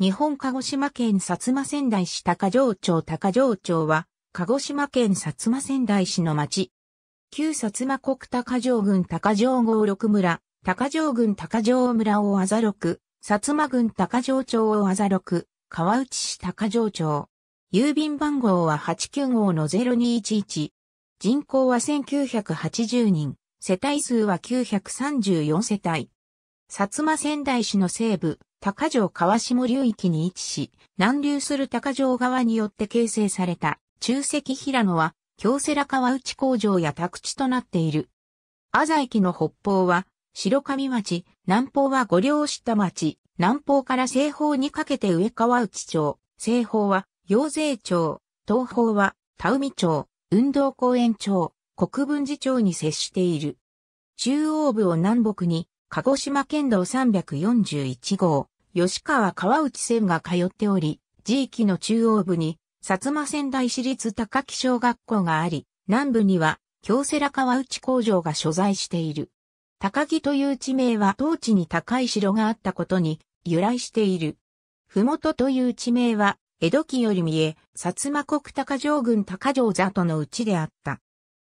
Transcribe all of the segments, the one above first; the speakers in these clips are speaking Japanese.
日本鹿児島県薩摩仙台市高城町高城町は、鹿児島県薩摩仙台市の町。旧薩摩国高城郡高城郷六村、高城郡高城村をあざ六、薩摩郡高城町をあざ六、川内市高城町。郵便番号は89号の0211。人口は1980人、世帯数は934世帯。薩摩仙台市の西部、高城川下流域に位置し、南流する高城川によって形成された中石平野は、京セラ川内工場や宅地となっている。朝駅の北方は、白上町、南方は五稜下町、南方から西方にかけて上川内町、西方は陽勢町、東方は田海町、運動公園町、国分寺町に接している。中央部を南北に、鹿児島県道341号、吉川川内線が通っており、地域の中央部に、薩摩仙台市立高木小学校があり、南部には、京セラ川内工場が所在している。高木という地名は当地に高い城があったことに由来している。ふもとという地名は、江戸期より見え、薩摩国高城郡高城里のうちであった。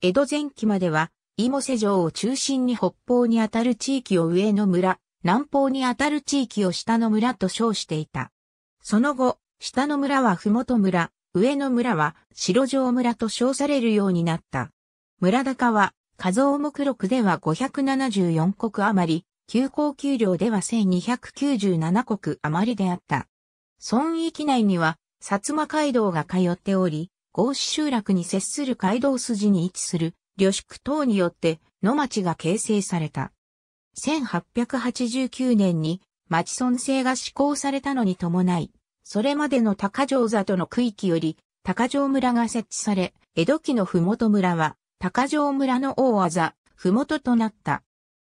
江戸前期までは、芋瀬城を中心に北方にあたる地域を上野村、南方にあたる地域を下の村と称していた。その後、下の村は麓村、上の村は白城村と称されるようになった。村高は、数を目録では574国余り、急行給料では1297国余りであった。村域内には、薩摩街道が通っており、合子集落に接する街道筋に位置する、旅宿等によって、野町が形成された。1889年に町村制が施行されたのに伴い、それまでの高城里の区域より高城村が設置され、江戸期の麓村は高城村の大技、麓となった。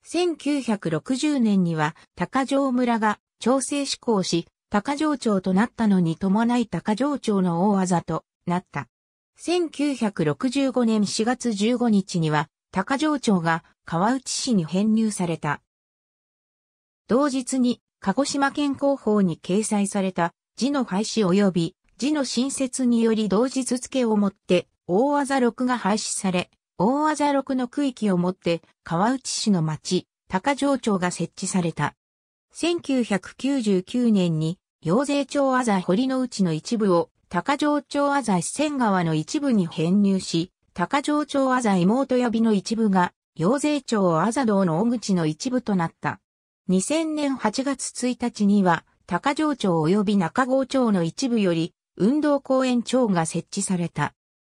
1960年には高城村が調整施行し、高城町となったのに伴い高城町の大技となった。1965年4月15日には高城町が川内市に編入された。同日に、鹿児島県広報に掲載された、字の廃止及び字の新設により同日付をもって、大技6が廃止され、大技6の区域をもって、川内市の町、高城町が設置された。1999年に、陽勢町あざ堀の内の一部を、高城町あざ四川川の一部に編入し、高城町あざ妹呼びの一部が、行政庁アザ道の大口の一部となった。2000年8月1日には、高城町及び中郷町の一部より、運動公園庁が設置された。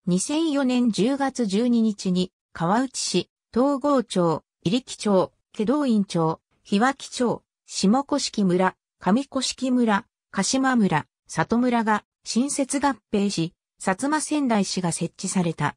2004年10月12日に、川内市、東郷町、入木町、祁道院町、日脇町、下甑村、上甑村、鹿島村、里村が新設合併し、薩摩仙台市が設置された。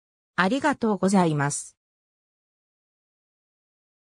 ありがとうございます。